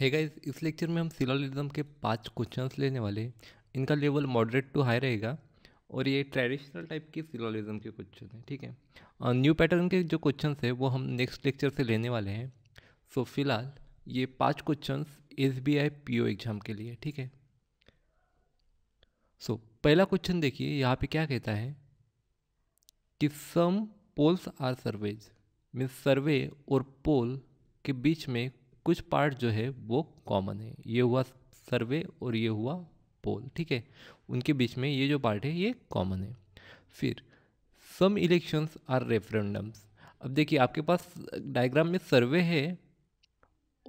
है गाइस इस लेक्चर में हम सिलोलिज्म के पांच क्वेश्चंस लेने वाले हैं इनका लेवल मॉडरेट टू हाई रहेगा और ये ट्रेडिशनल टाइप के सिलोलिज्म के क्वेश्चन हैं ठीक है न्यू पैटर्न के जो क्वेश्चन है वो हम नेक्स्ट लेक्चर से लेने वाले हैं सो so, फिलहाल ये पाँच question S B I P O exam के लिए ठीक है सो so, पहला क्वेश्चन देखिए यहाँ पर क्या कहता है कि some polls are surveys means survey और पोल के बीच में कुछ पार्ट जो है वो कॉमन है ये हुआ सर्वे और ये हुआ पोल ठीक है उनके बीच में ये जो पार्ट है ये कॉमन है फिर सम इलेक्शंस आर रेफरेंडम्स अब देखिए आपके पास डायग्राम में सर्वे है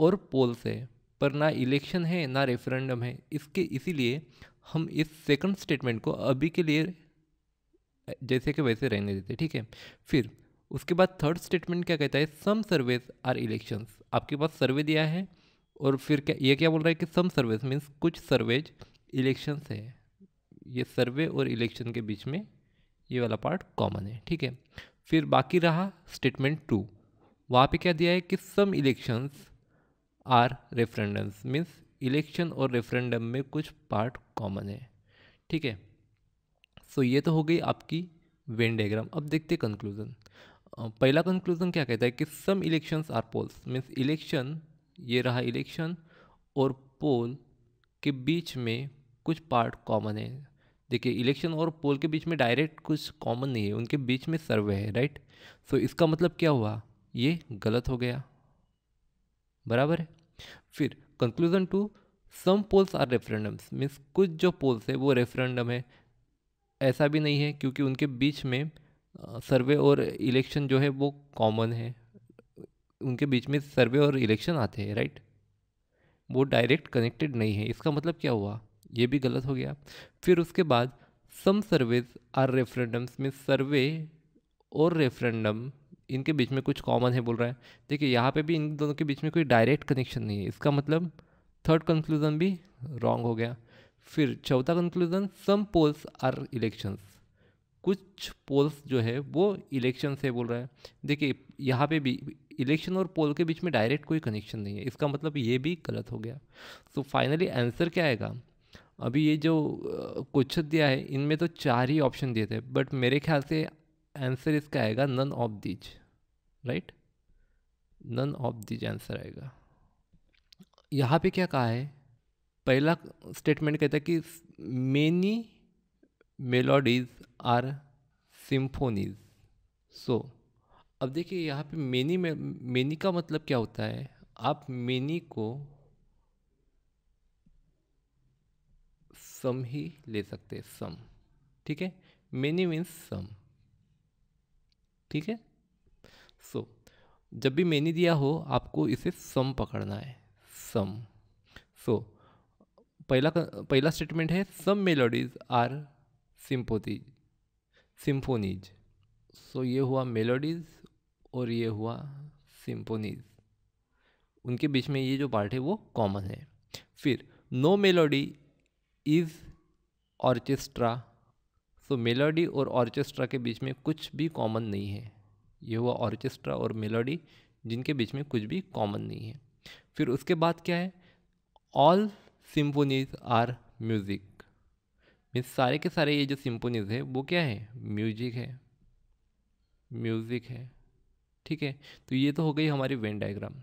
और पोल्स है पर ना इलेक्शन है ना रेफरेंडम है इसके इसीलिए हम इस सेकंड स्टेटमेंट को अभी के लिए जैसे कि वैसे रहने देते ठीक है फिर उसके बाद थर्ड स्टेटमेंट क्या कहता है सम सर्वेस आर इलेक्शंस आपके पास सर्वे दिया है और फिर क्या ये क्या बोल रहा है कि सम सर्वेज मीन्स कुछ सर्वेज इलेक्शन है ये सर्वे और इलेक्शन के बीच में ये वाला पार्ट कॉमन है ठीक है फिर बाकी रहा स्टेटमेंट टू वहाँ पे क्या दिया है कि some elections are referendums means election और रेफरेंडम में कुछ पार्ट कॉमन है ठीक है सो ये तो हो गई आपकी वेन डायग्राम अब देखते कंक्लूज़न पहला कंक्लूज़न क्या कहता है कि some elections are polls means election ये रहा इलेक्शन और पोल के बीच में कुछ पार्ट कॉमन है देखिए इलेक्शन और पोल के बीच में डायरेक्ट कुछ कॉमन नहीं है उनके बीच में सर्वे है राइट सो so, इसका मतलब क्या हुआ ये गलत हो गया बराबर है फिर conclusion to some polls are referendums means कुछ जो पोल्स है वो रेफरेंडम है ऐसा भी नहीं है क्योंकि उनके बीच में सर्वे और इलेक्शन जो है वो कॉमन है उनके बीच में सर्वे और इलेक्शन आते हैं राइट वो डायरेक्ट कनेक्टेड नहीं है इसका मतलब क्या हुआ ये भी गलत हो गया फिर उसके बाद सम सर्वेज आर रेफरेंडम्स में सर्वे और रेफरेंडम इनके बीच में कुछ कॉमन है बोल रहा है देखिए यहाँ पे भी इन दोनों के बीच में कोई डायरेक्ट कनेक्शन नहीं है इसका मतलब थर्ड कंक्लूजन भी रॉन्ग हो गया फिर चौथा conclusion some polls are elections कुछ पोल्स जो है वो इलेक्शन से बोल रहा है देखिए यहाँ पे भी इलेक्शन और पोल के बीच में डायरेक्ट कोई कनेक्शन नहीं है इसका मतलब ये भी गलत हो गया तो फाइनली आंसर क्या आएगा अभी ये जो क्वेश्चन दिया है इनमें तो चार ही ऑप्शन दिए थे बट मेरे ख्याल से आंसर इसका आएगा none of these right none of these answer आएगा यहाँ पे क्या कहा है पहला स्टेटमेंट कहता है कि many melodies are symphonies so अब देखिए यहाँ पे मेनी में मेनी का मतलब क्या होता है आप मेनी को सम ही ले सकते हैं सम ठीक है मेनी मीन्स सम ठीक है सो जब भी मेनी दिया हो आपको इसे सम पकड़ना है सम सो so, पहला पहला स्टेटमेंट है सम मेलोडीज आर सिंपोथीज सिम्फोनीज सो ये हुआ मेलोडीज़ और ये हुआ सिम्फोनीज उनके बीच में ये जो पार्ट है वो कॉमन है फिर no melody is orchestra so melody और ऑर्केस्ट्रा के बीच में कुछ भी कॉमन नहीं है ये हुआ ऑर्केस्ट्रा और मेलोडी जिनके बीच में कुछ भी कॉमन नहीं है फिर उसके बाद क्या है all symphonies are music means सारे के सारे ये जो सिम्पोनीज है वो क्या है म्यूजिक है म्यूज़िक है ठीक है तो ये तो हो गई हमारी वेन डायग्राम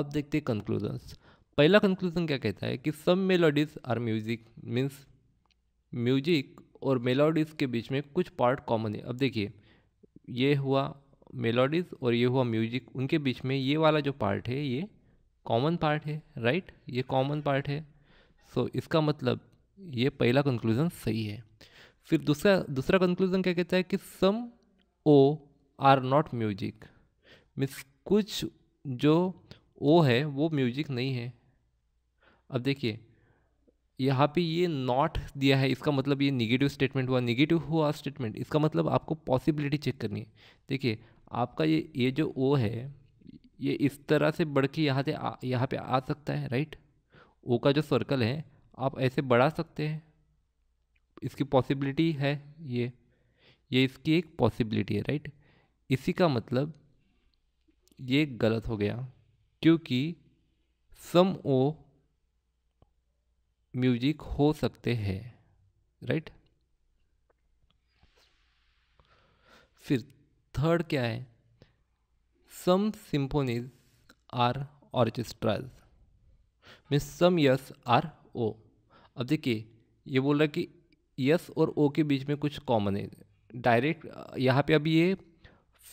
अब देखते हैं कंक्लूजन्स पहला कंक्लूजन क्या कहता है कि सब melodies are music means music और मेलोडीज़ के बीच में कुछ पार्ट कॉमन है अब देखिए ये हुआ मेलोडीज़ और ये हुआ म्यूजिक उनके बीच में ये वाला जो पार्ट है ये कॉमन पार्ट है राइट ये कॉमन पार्ट है सो so, इसका मतलब ये पहला कंक्लूज़न सही है फिर दूसरा दूसरा कंक्लूज़न क्या कहता है कि some O are not music means कुछ जो ओ है वो म्यूजिक नहीं है अब देखिए यहाँ पे ये नॉट दिया है इसका मतलब ये निगेटिव स्टेटमेंट हुआ निगेटिव हुआ स्टेटमेंट इसका मतलब आपको पॉसिबिलिटी चेक करनी है देखिए आपका ये ये जो ओ है ये इस तरह से बढ़ के यहाँ से यहाँ पे आ सकता है राइट ओ का जो सर्कल है आप ऐसे बढ़ा सकते हैं इसकी पॉसिबिलिटी है ये ये इसकी एक पॉसिबिलिटी है राइट इसी का मतलब ये गलत हो गया क्योंकि सम ओ म्यूजिक हो सकते हैं राइट फिर थर्ड क्या है some symphonies are orchestras means some yes are O अब देखिए ये बोल रहा है कि यस और ओ के बीच में कुछ कॉमन है डायरेक्ट यहाँ पे अभी ये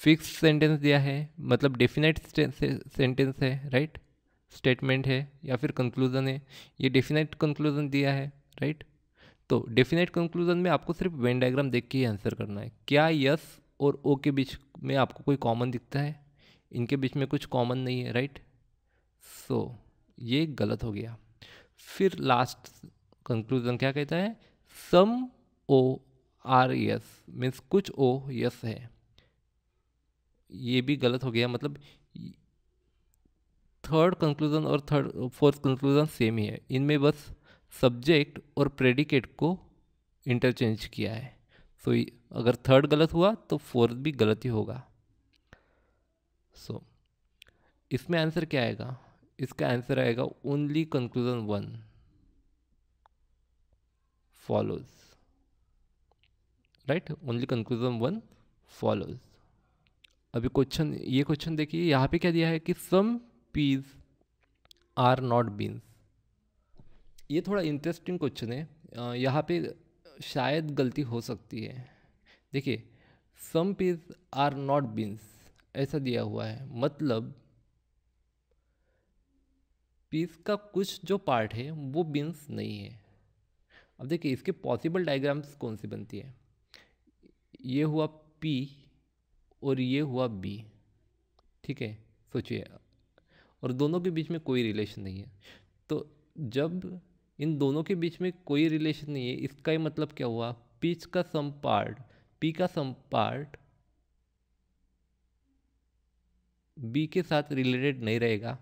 फिक्स सेंटेंस दिया है मतलब डेफिनेट सेंटेंस है राइट स्टेटमेंट है या फिर कंक्लूज़न है ये डेफिनेट कंक्लूज़न दिया है राइट तो डेफिनेट कंक्लूज़न में आपको सिर्फ वेन डायग्राम देख के ही आंसर करना है क्या यस और ओ के बीच में आपको कोई कॉमन दिखता है इनके बीच में कुछ कॉमन नहीं है राइट सो so, ये गलत हो गया फिर लास्ट कंक्लूजन क्या कहता है some O are yes means कुछ ओ यस है ये भी गलत हो गया मतलब थर्ड कंक्लूजन और थर्ड फोर्थ कंक्लूजन सेम ही है इनमें बस सब्जेक्ट और प्रेडिकेट को इंटरचेंज किया है सो so, अगर थर्ड गलत हुआ तो फोर्थ भी गलत ही होगा सो so, इसमें आंसर क्या आएगा इसका आंसर आएगा only conclusion one follows right only conclusion one follows अभी क्वेश्चन ये क्वेश्चन देखिए यहाँ पे क्या दिया है कि some peas are not beans ये थोड़ा इंटरेस्टिंग क्वेश्चन है यहाँ पे शायद गलती हो सकती है देखिए some peas are not beans ऐसा दिया हुआ है मतलब पीस का कुछ जो पार्ट है वो बीन्स नहीं है अब देखिए इसके पॉसिबल डायग्राम्स कौन सी बनती है ये हुआ पी और ये हुआ बी ठीक है सोचिए और दोनों के बीच में कोई रिलेशन नहीं है तो जब इन दोनों के बीच में कोई रिलेशन नहीं है इसका ही मतलब क्या हुआ पीच का सम पार्ट पी का सम पार्ट बी के साथ रिलेटेड नहीं रहेगा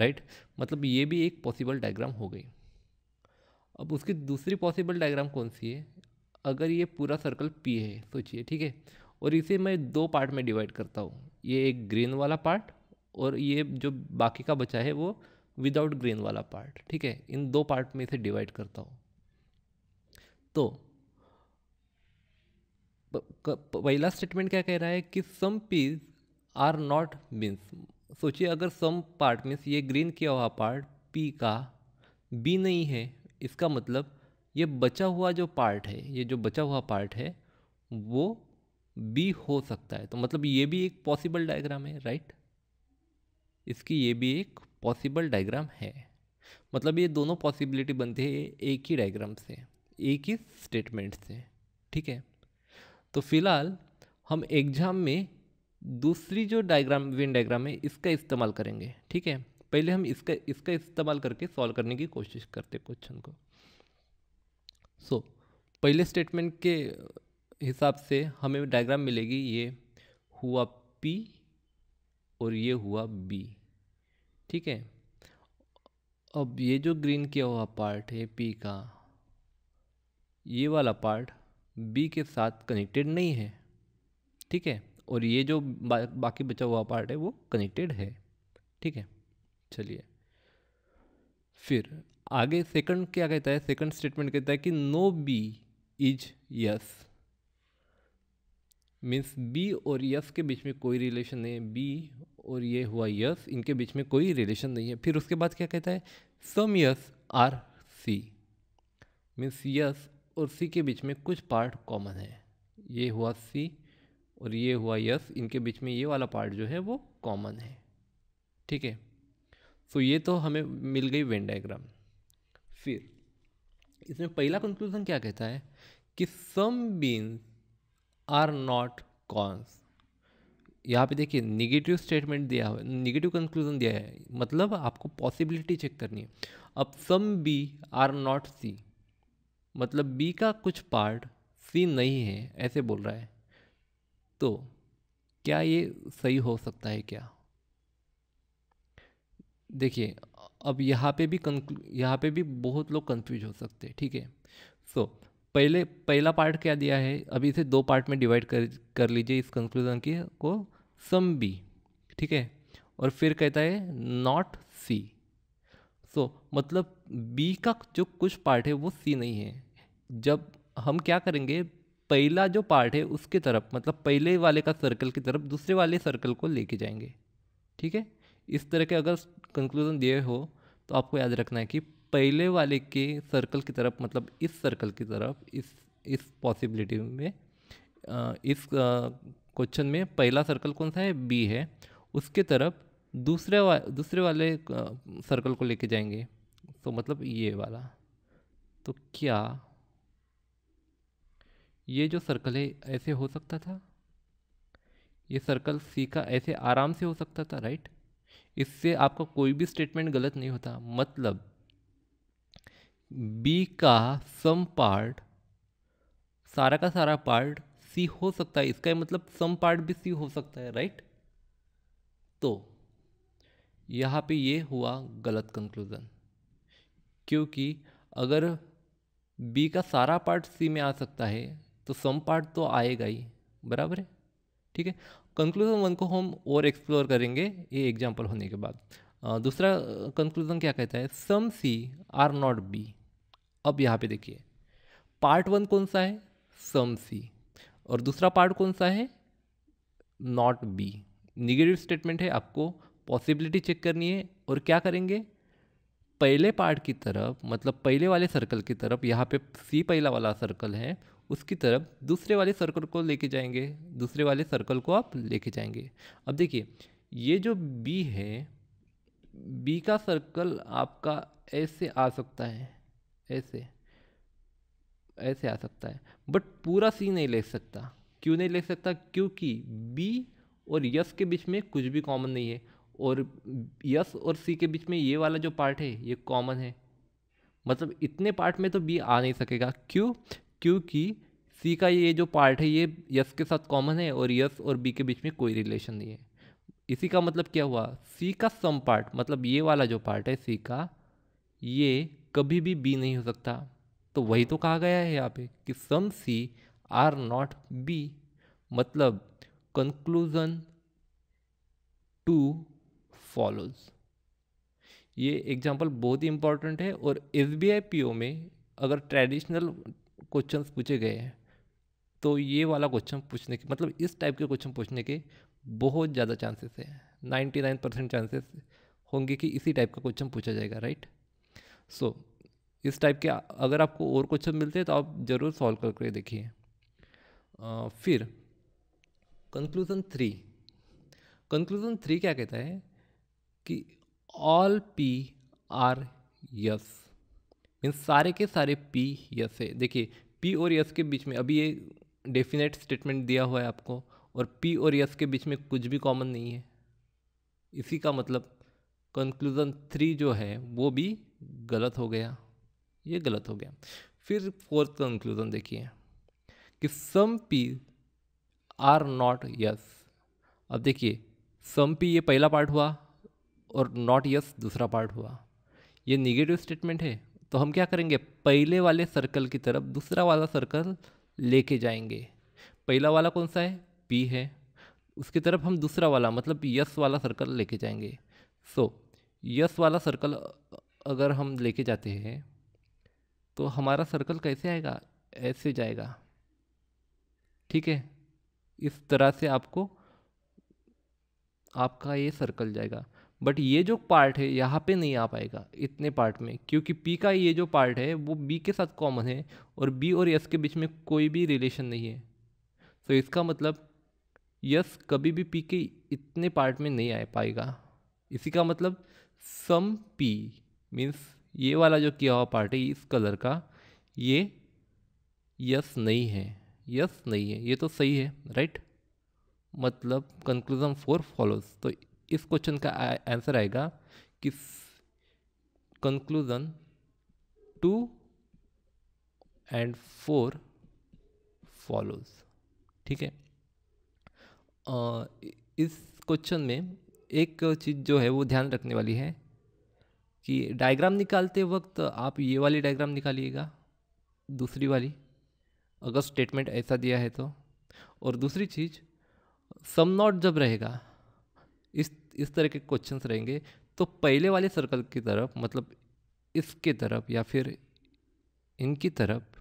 राइट मतलब ये भी एक पॉसिबल डायग्राम हो गई अब उसकी दूसरी पॉसिबल डायग्राम कौन सी है अगर ये पूरा सर्कल पी है सोचिए ठीक है और इसे मैं दो पार्ट में डिवाइड करता हूँ ये एक ग्रीन वाला पार्ट और ये जो बाकी का बचा है वो विदाउट ग्रीन वाला पार्ट ठीक है इन दो पार्ट में इसे डिवाइड करता हूँ तो पहला स्टेटमेंट क्या कह रहा है कि some peas are not means सोचिए अगर सम पार्ट मीन्स ये ग्रीन किया हुआ पार्ट पी का बी नहीं है इसका मतलब ये बचा हुआ जो पार्ट है ये जो बचा हुआ पार्ट है वो बी हो सकता है तो मतलब ये भी एक पॉसिबल डायग्राम है राइट इसकी ये भी एक पॉसिबल डायग्राम है मतलब ये दोनों पॉसिबिलिटी बनते हैं एक ही डायग्राम से एक ही स्टेटमेंट से ठीक है तो फिलहाल हम एग्जाम में दूसरी जो डायग्राम विन डायग्राम है इसका इस्तेमाल करेंगे ठीक है पहले हम इसका इसका इस्तेमाल करके सॉल्व करने की कोशिश करते क्वेश्चन को सो so, पहले स्टेटमेंट के हिसाब से हमें डायग्राम मिलेगी ये हुआ पी और ये हुआ बी ठीक है अब ये जो ग्रीन किया हुआ पार्ट है पी का ये वाला पार्ट बी के साथ कनेक्टेड नहीं है ठीक है और ये जो बा, बाकी बचा हुआ पार्ट है वो कनेक्टेड है ठीक है चलिए फिर आगे सेकंड क्या कहता है सेकंड स्टेटमेंट कहता है कि no B is yes means B और यस के बीच में कोई रिलेशन नहीं है बी और ये हुआ यस इनके बीच में कोई रिलेशन नहीं है फिर उसके बाद क्या कहता है some yes are C means yes और सी के बीच में कुछ पार्ट कॉमन है ये हुआ सी और ये हुआ यस इनके बीच में ये वाला पार्ट जो है वो कॉमन है ठीक है सो तो ये तो हमें मिल गई वेन डायग्राम फिर इसमें पहला कंक्लूजन क्या कहता है कि some beans are not cons यहाँ पे देखिए निगेटिव स्टेटमेंट दिया हुआ निगेटिव कंक्लूजन दिया है मतलब आपको पॉसिबिलिटी चेक करनी है अब some B are not C मतलब बी का कुछ पार्ट सी नहीं है ऐसे बोल रहा है तो क्या ये सही हो सकता है क्या देखिए अब यहाँ पे भी कंक्लू यहाँ पे भी बहुत लोग कंफ्यूज हो सकते हैं ठीक है सो so, पहले पहला पार्ट क्या दिया है अभी इसे दो पार्ट में डिवाइड कर कर लीजिए इस कंक्लूजन की को सम बी ठीक है और फिर कहता है नॉट सी सो मतलब बी का जो कुछ पार्ट है वो सी नहीं है जब हम क्या करेंगे पहला जो पार्ट है उसके तरफ मतलब पहले वाले का सर्कल की तरफ दूसरे वाले सर्कल को लेके जाएंगे ठीक है इस तरह के अगर कंक्लूज़न दिए हो तो आपको याद रखना है कि पहले वाले के सर्कल की तरफ मतलब इस सर्कल की तरफ इस इस पॉसिबिलिटी में इस क्वेश्चन में पहला सर्कल कौन सा है बी है उसके तरफ दूसरे वा दूसरे वाले सर्कल को लेके जाएंगे तो मतलब ये वाला तो क्या ये जो सर्कल है ऐसे हो सकता था ये सर्कल सी का ऐसे आराम से हो सकता था राइट इससे आपका कोई भी स्टेटमेंट गलत नहीं होता मतलब बी का सम पार्ट सारा का सारा पार्ट सी हो सकता है इसका मतलब सम पार्ट भी सी हो सकता है राइट तो यहाँ पे ये हुआ गलत कंक्लूज़न क्योंकि अगर बी का सारा पार्ट सी में आ सकता है तो सम पार्ट तो आएगा ही बराबर है ठीक है कंक्लूजन वन को हम और एक्सप्लोर करेंगे ये एग्जाम्पल होने के बाद दूसरा कंक्लूजन क्या कहता है some C are not B अब यहाँ पे देखिए पार्ट वन कौन सा है सम सी और दूसरा पार्ट कौन सा है नॉट बी निगेटिव स्टेटमेंट है आपको पॉसिबिलिटी चेक करनी है और क्या करेंगे पहले पार्ट की तरफ मतलब पहले वाले सर्कल की तरफ यहाँ पे सी पहला वाला सर्कल है उसकी तरफ दूसरे वाले सर्कल को लेके जाएंगे दूसरे वाले सर्कल को आप लेके जाएंगे अब देखिए ये जो बी है बी का सर्कल आपका ऐसे आ सकता है ऐसे ऐसे आ सकता है बट पूरा सी नहीं ले सकता क्यों नहीं ले सकता क्योंकि बी और यस के बीच में कुछ भी कॉमन नहीं है और यस और सी के बीच में ये वाला जो पार्ट है ये कॉमन है मतलब इतने पार्ट में तो बी आ नहीं सकेगा क्यों क्योंकि सी का ये जो पार्ट है ये यस के साथ कॉमन है और यस और बी के बीच में कोई रिलेशन नहीं है इसी का मतलब क्या हुआ सी का सम पार्ट मतलब ये वाला जो पार्ट है सी का ये कभी भी बी नहीं हो सकता तो वही तो कहा गया है यहाँ पे कि some C are not B मतलब कंक्लूजन टू फॉलोज ये एग्जाम्पल बहुत ही इंपॉर्टेंट है और S B I P O में अगर ट्रेडिशनल क्वेश्चन पूछे गए हैं तो ये वाला क्वेश्चन पूछने के मतलब इस टाइप के क्वेश्चन पूछने के बहुत ज़्यादा चांसेस है नाइन्टी नाइन परसेंट चांसेस होंगे कि इसी टाइप का क्वेश्चन पूछा जाएगा राइट सो so, इस टाइप के अगर आपको और क्वेश्चन मिलते हैं तो आप ज़रूर सॉल्व करके देखिए फिर कंक्लूज़न थ्री कंक्लूज़न थ्री क्या कहता है कि ऑल पी आर यस इन सारे के सारे पी यस है देखिए पी और यस के बीच में अभी ये डेफिनेट स्टेटमेंट दिया हुआ है आपको और पी और यस के बीच में कुछ भी कॉमन नहीं है इसी का मतलब कंक्लूज़न थ्री जो है वो भी गलत हो गया ये गलत हो गया फिर फोर्थ कंक्लूज़न देखिए कि some P are not yes अब देखिए सम पी ये पहला पार्ट हुआ और नॉट यस दूसरा पार्ट हुआ ये निगेटिव स्टेटमेंट है तो हम क्या करेंगे पहले वाले सर्कल की तरफ दूसरा वाला सर्कल लेके जाएंगे पहला वाला कौन सा है पी है उसकी तरफ हम दूसरा वाला मतलब यस वाला सर्कल लेके जाएंगे सो so, यस वाला सर्कल अगर हम लेके जाते हैं तो हमारा सर्कल कैसे आएगा ऐसे जाएगा ठीक है इस तरह से आपको आपका ये सर्कल जाएगा बट ये जो पार्ट है यहाँ पे नहीं आ पाएगा इतने पार्ट में क्योंकि पी का ये जो पार्ट है वो बी के साथ कॉमन है और बी और यस के बीच में कोई भी रिलेशन नहीं है तो so, इसका मतलब यस कभी भी पी के इतने पार्ट में नहीं आ पाएगा इसी का मतलब सम पी मीन्स ये वाला जो किया हुआ पार्ट है इस कलर का ये यस नहीं है यस नहीं है ये तो सही है राइट मतलब कंक्लूजन फोर फॉलोज तो इस क्वेश्चन का आंसर आएगा कि conclusion two and four follows ठीक है इस क्वेश्चन में एक चीज़ जो है वो ध्यान रखने वाली है कि डायग्राम निकालते वक्त आप ये वाली डायग्राम निकालिएगा दूसरी वाली अगर स्टेटमेंट ऐसा दिया है तो और दूसरी चीज़ सम नॉट जब रहेगा इस इस तरह के क्वेश्चंस रहेंगे तो पहले वाले सर्कल की तरफ मतलब इसके तरफ या फिर इनकी तरफ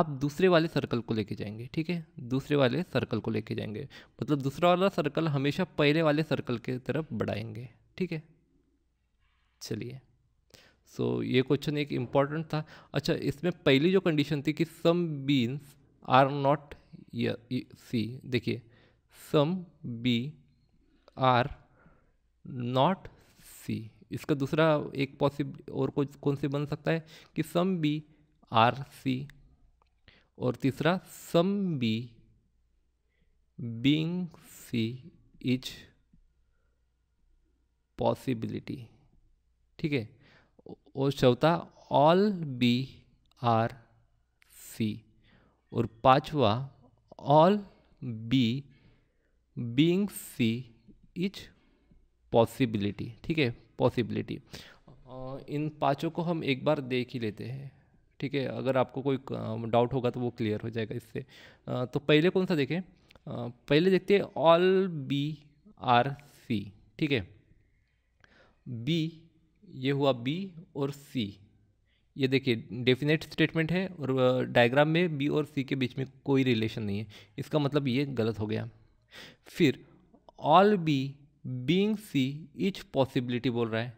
आप दूसरे वाले सर्कल को लेके जाएंगे ठीक है दूसरे वाले सर्कल को लेके जाएंगे मतलब दूसरा वाला सर्कल हमेशा पहले वाले सर्कल की तरफ बढ़ाएंगे ठीक है चलिए सो so, ये क्वेश्चन एक इम्पॉर्टेंट था अच्छा इसमें पहली जो कंडीशन थी कि some beans are not C देखिए some B are not C इसका दूसरा एक पॉसिबल और कोई कौन से बन सकता है कि सम बी आर सी और तीसरा some B being C is possibility ठीक है और चौथा ऑल बी आर सी और पांचवा all B being C is possibility ठीक है पॉसिबिलिटी इन पाँचों को हम एक बार देख ही लेते हैं ठीक है अगर आपको कोई डाउट होगा तो वो क्लियर हो जाएगा इससे तो पहले कौन सा देखें पहले देखते हैं ऑल बी आर सी ठीक है बी ये हुआ बी और सी ये देखिए डेफिनेट स्टेटमेंट है और डायग्राम में बी और सी के बीच में कोई रिलेशन नहीं है इसका मतलब ये गलत हो गया फिर all B being C etch possibility बोल रहा है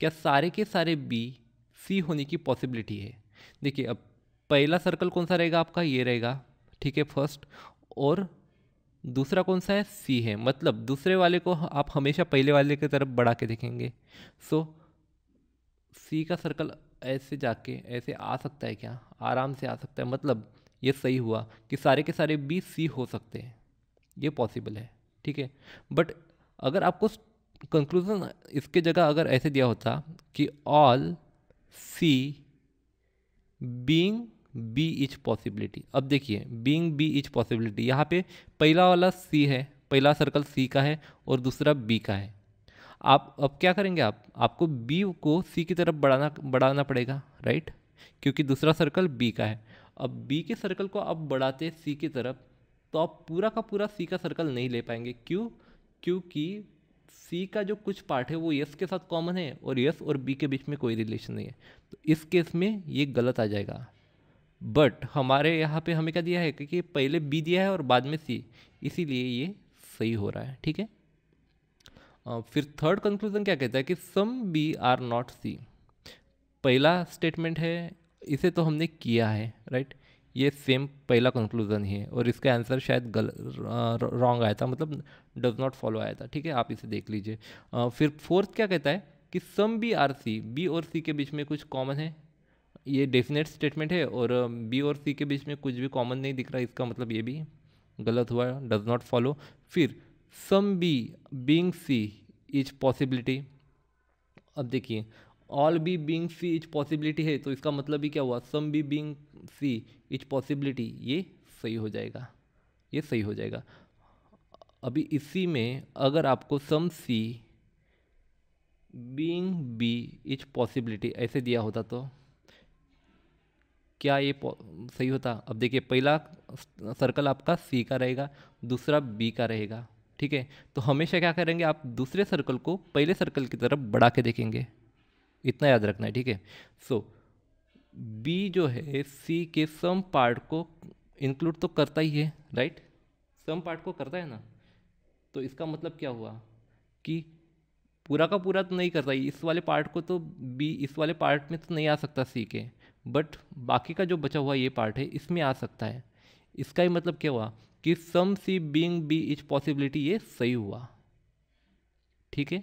क्या सारे के सारे बी सी होने की पॉसिबिलिटी है देखिए अब पहला सर्कल कौन सा रहेगा आपका ये रहेगा ठीक है फर्स्ट और दूसरा कौन सा है सी है मतलब दूसरे वाले को आप हमेशा पहले वाले की तरफ बढ़ा के देखेंगे सो सी का सर्कल ऐसे जाके ऐसे आ सकता है क्या आराम से आ सकता है मतलब ये सही हुआ कि सारे के सारे बी सी हो सकते हैं ये पॉसिबल है ठीक है बट अगर आपको कंक्लूजन इसके जगह अगर ऐसे दिया होता कि all C being B etch possibility अब देखिए बींग बी इच पॉसिबिलिटी यहाँ पे पहला वाला सी है पहला सर्कल सी का है और दूसरा बी का है आप अब क्या करेंगे आप आपको बी को सी की तरफ बढ़ाना बढ़ाना पड़ेगा राइट क्योंकि दूसरा सर्कल बी का है अब बी के सर्कल को आप बढ़ाते सी की तरफ तो आप पूरा का पूरा सी का सर्कल नहीं ले पाएंगे क्यों क्योंकि सी का जो कुछ पार्ट है वो यस के साथ कॉमन है और यस और बी के बीच में कोई रिलेशन नहीं है तो इस केस में ये गलत आ जाएगा बट हमारे यहाँ पे हमें क्या दिया है क्योंकि पहले बी दिया है और बाद में सी इसीलिए ये सही हो रहा है ठीक है फिर थर्ड कंक्लूजन क्या कहता है कि some B are not C पहला स्टेटमेंट है इसे तो हमने किया है राइट right? ये सेम पहला कंक्लूज़न ही है और इसका आंसर शायद गल रॉन्ग आया था मतलब डज नॉट फॉलो आया था ठीक है आप इसे देख लीजिए फिर फोर्थ क्या कहता है कि some B are C B और सी के बीच में कुछ कॉमन है ये डेफिनेट स्टेटमेंट है और बी और सी के बीच में कुछ भी कॉमन नहीं दिख रहा इसका मतलब ये भी गलत हुआ डज नॉट फॉलो फिर some B being C is possibility अब देखिए all B being C is possibility है तो इसका मतलब भी क्या हुआ some B being C etch possibility ये सही हो जाएगा ये सही हो जाएगा अभी इसी में अगर आपको some C being B etch possibility ऐसे दिया होता तो क्या ये सही होता अब देखिए पहला सर्कल आपका सी का रहेगा दूसरा बी का रहेगा ठीक है तो हमेशा क्या करेंगे आप दूसरे सर्कल को पहले सर्कल की तरफ बढ़ा के देखेंगे इतना याद रखना है ठीक है सो so, बी जो है सी के सम पार्ट को इंक्लूड तो करता ही है राइट सम पार्ट को करता है ना तो इसका मतलब क्या हुआ कि पूरा का पूरा तो नहीं करता इस वाले पार्ट को तो बी इस वाले पार्ट में तो नहीं आ सकता सी के बट बाकी का जो बचा हुआ ये पार्ट है इसमें आ सकता है इसका ही मतलब क्या हुआ कि some C being B is possibility ये सही हुआ ठीक है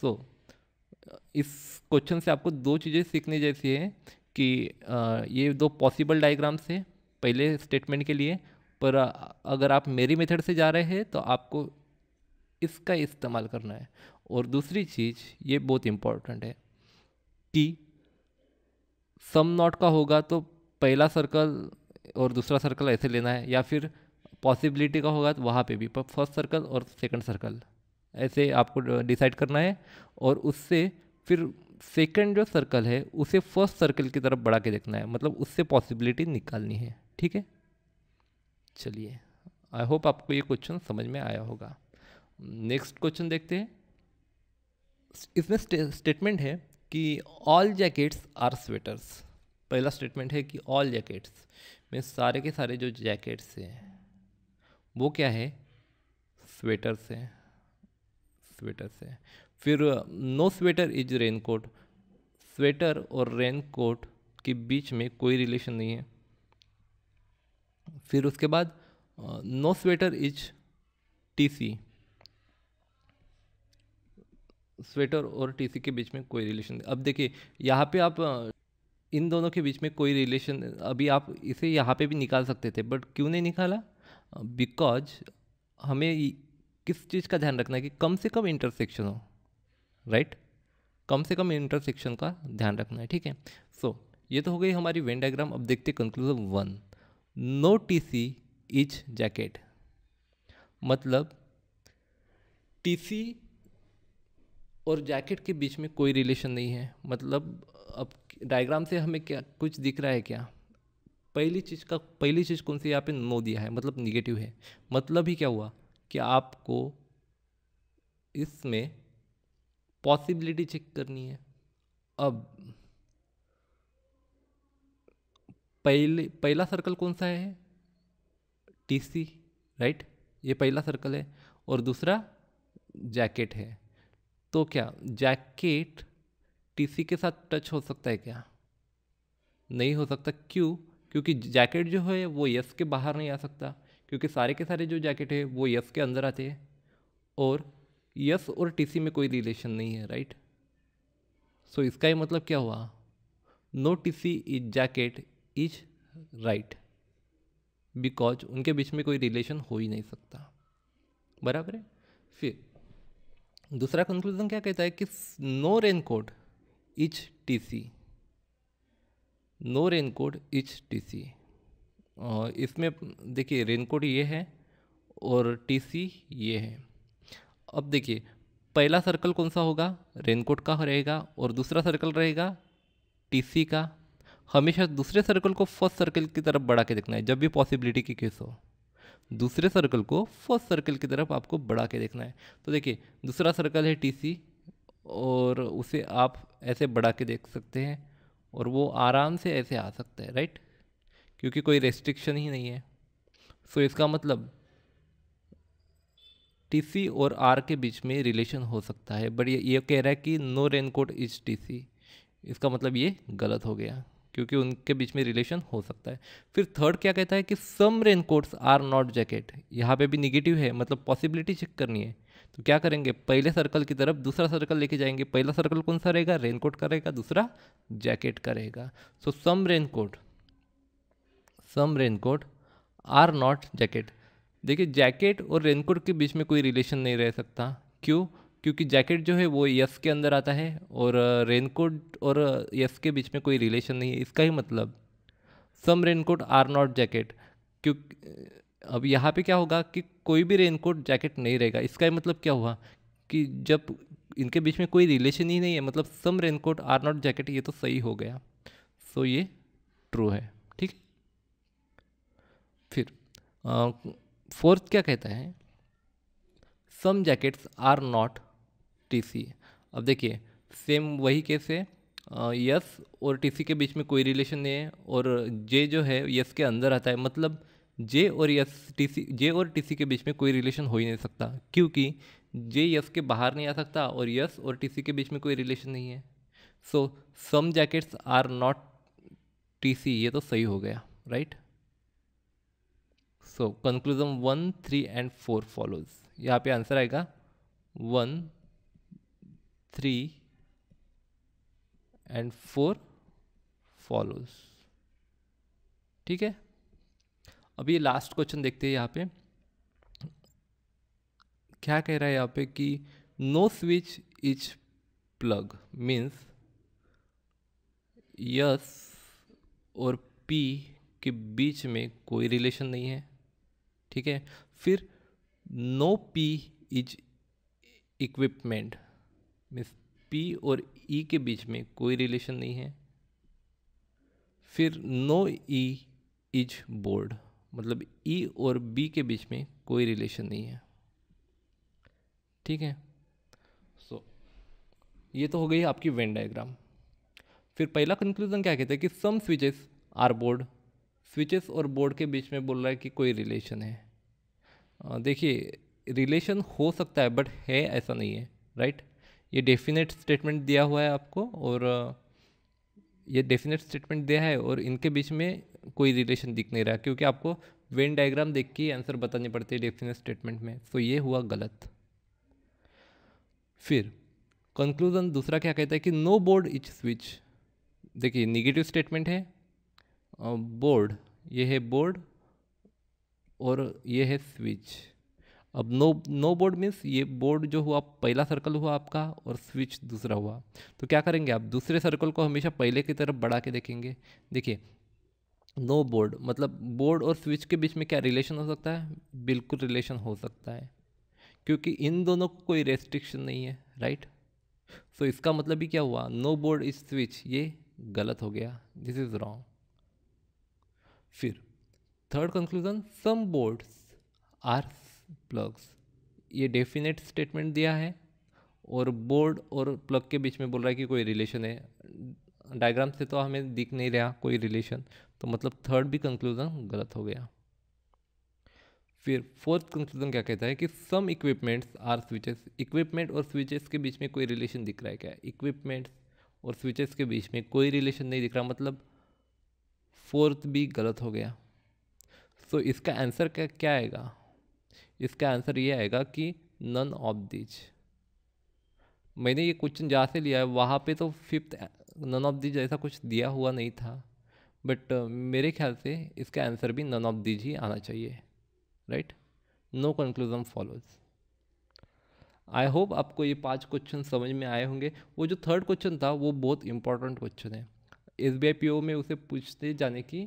सो so, इस क्वेश्चन से आपको दो चीज़ें सीखने जैसी है कि ये दो पॉसिबल डायग्राम्स हैं पहले स्टेटमेंट के लिए पर अगर आप मेरी मेथड से जा रहे हैं तो आपको इसका इस्तेमाल करना है और दूसरी चीज़ ये बहुत इम्पॉर्टेंट है कि सम नॉट का होगा तो पहला सर्कल और दूसरा सर्कल ऐसे लेना है या फिर पॉसिबिलिटी का होगा तो वहाँ पे भी पर फर्स्ट सर्कल और सेकंड सर्कल ऐसे आपको डिसाइड करना है और उससे फिर सेकंड जो सर्कल है उसे फर्स्ट सर्कल की तरफ बढ़ा के देखना है मतलब उससे पॉसिबिलिटी निकालनी है ठीक है चलिए आई होप आपको ये क्वेश्चन समझ में आया होगा नेक्स्ट क्वेश्चन देखते हैं इसमें स्टेटमेंट है कि ऑल जैकेट्स आर स्वेटर्स पहला स्टेटमेंट है कि ऑल जैकेट्स में सारे के सारे जो जैकेट्स हैं वो क्या है स्वेटर्स हैं स्वेटर से फिर no sweater is raincoat sweater और रेन कोट के बीच में कोई रिलेशन नहीं है फिर उसके बाद no sweater is TC sweater और टीसी के बीच में कोई रिलेशन अब देखिए यहाँ पे आप इन दोनों के बीच में कोई रिलेशन अभी आप इसे यहाँ पे भी निकाल सकते थे बट क्यों नहीं निकाला बिकॉज हमें किस चीज़ का ध्यान रखना है कि कम से कम इंटरसेक्शन हो राइट right? कम से कम इंटरसेक्शन का ध्यान रखना है ठीक है सो so, ये तो हो गई हमारी वेन डायग्राम अब देखते conclusion one no T C is jacket मतलब टी सी और जैकेट के बीच में कोई रिलेशन नहीं है मतलब अब डायग्राम से हमें क्या कुछ दिख रहा है क्या पहली चीज़ का पहली चीज़ कौन सी यहाँ पे नो दिया है मतलब निगेटिव है मतलब ही क्या हुआ कि आपको इसमें पॉसिबिलिटी चेक करनी है अब पहले पहला सर्कल कौन सा है टीसी राइट ये पहला सर्कल है और दूसरा जैकेट है तो क्या जैकेट टीसी के साथ टच हो सकता है क्या नहीं हो सकता क्यों क्योंकि जैकेट जो है वो यस के बाहर नहीं आ सकता क्योंकि सारे के सारे जो जैकेट है वो यस के अंदर आते हैं और यस और टीसी में कोई रिलेशन नहीं है राइट सो so, इसका ही मतलब क्या हुआ no TC is jacket is right because उनके बीच में कोई रिलेशन हो ही नहीं सकता बराबर है फिर दूसरा कंक्लूजन क्या कहता है कि no raincoat is T C no raincoat is T C इसमें देखिए रेनकोट ये है और टीसी ये है अब देखिए पहला सर्कल कौन सा होगा रेनकोट का रहेगा और दूसरा सर्कल रहेगा टीसी का हमेशा दूसरे सर्कल को फर्स्ट सर्कल की तरफ बढ़ा के देखना है जब भी पॉसिबिलिटी की केस हो दूसरे सर्कल को फर्स्ट सर्कल की तरफ आपको बढ़ा के देखना है तो देखिए दूसरा सर्कल है टीसी और उसे आप ऐसे बढ़ा के देख सकते हैं और वो आराम से ऐसे आ सकता है राइट क्योंकि कोई रेस्ट्रिक्शन ही नहीं है सो so, इसका मतलब टी और आर के बीच में रिलेशन हो सकता है बट ये, ये कह रहा है कि no raincoat is T इसका मतलब ये गलत हो गया क्योंकि उनके बीच में रिलेशन हो सकता है फिर थर्ड क्या कहता है कि some rain are not jacket यहाँ पे भी निगेटिव है मतलब पॉसिबिलिटी चेक करनी है तो क्या करेंगे पहले सर्कल की तरफ दूसरा सर्कल लेके जाएंगे पहला सर्कल कौन सा रहेगा रेनकोट का रहेगा दूसरा जैकेट का रहेगा so some raincoat some raincoat are not jacket देखिए जैकेट और रेनकोट के बीच में कोई रिलेशन नहीं रह सकता क्यों क्योंकि जैकेट जो है वो यस के अंदर आता है और रेनकोट और यस के बीच में कोई रिलेशन नहीं है इसका ही मतलब some raincoat are not jacket क्यों अब यहाँ पे क्या होगा कि कोई भी रेनकोट जैकेट नहीं रहेगा इसका ही मतलब क्या हुआ कि जब इनके बीच में कोई रिलेशन ही नहीं है मतलब some raincoat are not jacket ये तो सही हो गया सो so ये ट्रू है फिर फोर्थ क्या कहता है some jackets are not T C अब देखिए सेम वही केस है यस और टी सी के बीच में कोई रिलेशन नहीं है और जे जो है यस के अंदर आता है मतलब जे और यस टी सी जे और टी सी के बीच में कोई रिलेशन हो ही नहीं सकता क्योंकि जे यस के बाहर नहीं आ सकता और यस और टी सी के बीच में कोई रिलेशन नहीं है so some jackets are not T C ये तो सही हो गया right right? So conclusion one three and four follows यहाँ पे आंसर आएगा one three and four follows ठीक है अब ये लास्ट क्वेश्चन देखते हैं यहाँ पे क्या कह रहा है यहाँ पे कि no switch is plug means yes और पी के बीच में कोई रिलेशन नहीं है ठीक है फिर no P is equipment means P और ई e के बीच में कोई रिलेशन नहीं है फिर नो ई इज बोर्ड मतलब ई e और बी के बीच में कोई रिलेशन नहीं है ठीक है सो so, ये तो हो गई आपकी वेन डायग्राम फिर पहला कंक्लूजन क्या कहते हैं कि some switches are board switches और बोर्ड के बीच में बोल रहा है कि कोई रिलेशन है देखिए रिलेशन हो सकता है बट है ऐसा नहीं है राइट ये डेफिनेट स्टेटमेंट दिया हुआ है आपको और ये डेफिनेट स्टेटमेंट दिया है और इनके बीच में कोई रिलेशन दिख नहीं रहा क्योंकि आपको वेन डायग्राम देख के आंसर बताने पड़ते हैं डेफिनेट स्टेटमेंट में सो तो ये हुआ गलत फिर कंक्लूजन दूसरा क्या कहता है कि नो बोर्ड इच स्विच देखिए निगेटिव स्टेटमेंट है बोर्ड ये है बोर्ड और ये है स्विच अब नो नो बोर्ड मीन्स ये बोर्ड जो हुआ पहला सर्कल हुआ आपका और स्विच दूसरा हुआ तो क्या करेंगे आप दूसरे सर्कल को हमेशा पहले की तरफ बढ़ा के देखेंगे देखिए नो बोर्ड मतलब बोर्ड और स्विच के बीच में क्या रिलेशन हो सकता है बिल्कुल रिलेशन हो सकता है क्योंकि इन दोनों को कोई रेस्ट्रिक्शन नहीं है राइट सो so, इसका मतलब ही क्या हुआ नो बोर्ड इज स्विच ये गलत हो गया दिस इज़ रॉन्ग फिर third conclusion some boards are plugs ये डेफिनेट स्टेटमेंट दिया है और बोर्ड और प्लग के बीच में बोल रहा है कि कोई रिलेशन है डायग्राम से तो हमें दिख नहीं रहा कोई रिलेशन तो मतलब थर्ड भी कंक्लूजन गलत हो गया फिर फोर्थ कंक्लूजन क्या कहता है कि some equipments are switches equipment और स्विचेस के बीच में कोई रिलेशन दिख रहा है क्या इक्विपमेंट्स और स्विचेस के बीच में कोई रिलेशन नहीं दिख रहा मतलब फोर्थ भी गलत हो गया सो तो so, इसका आंसर क्या क्या आएगा इसका आंसर ये आएगा कि नन ऑफ दीज मैंने ये क्वेश्चन जहाँ से लिया है वहाँ पे तो फिफ्थ नन ऑफ दिज ऐसा कुछ दिया हुआ नहीं था बट uh, मेरे ख्याल से इसका आंसर भी नन ऑफ दीज ही आना चाहिए right no conclusion follows I hope आपको ये पांच क्वेश्चन समझ में आए होंगे वो जो थर्ड क्वेश्चन था वो बहुत इंपॉर्टेंट क्वेश्चन है एस बी में उसे पूछते जाने की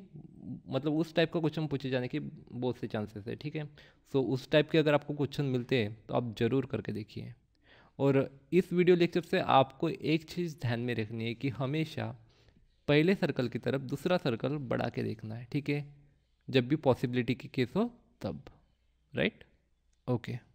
मतलब उस टाइप का क्वेश्चन पूछे जाने की बहुत से चांसेस है ठीक है सो उस टाइप के अगर आपको क्वेश्चन मिलते हैं तो आप ज़रूर करके देखिए और इस वीडियो लेक्चर से आपको एक चीज़ ध्यान में रखनी है कि हमेशा पहले सर्कल की तरफ दूसरा सर्कल बढ़ा के देखना है ठीक है जब भी पॉसिबिलिटी की केस हो तब राइट ओके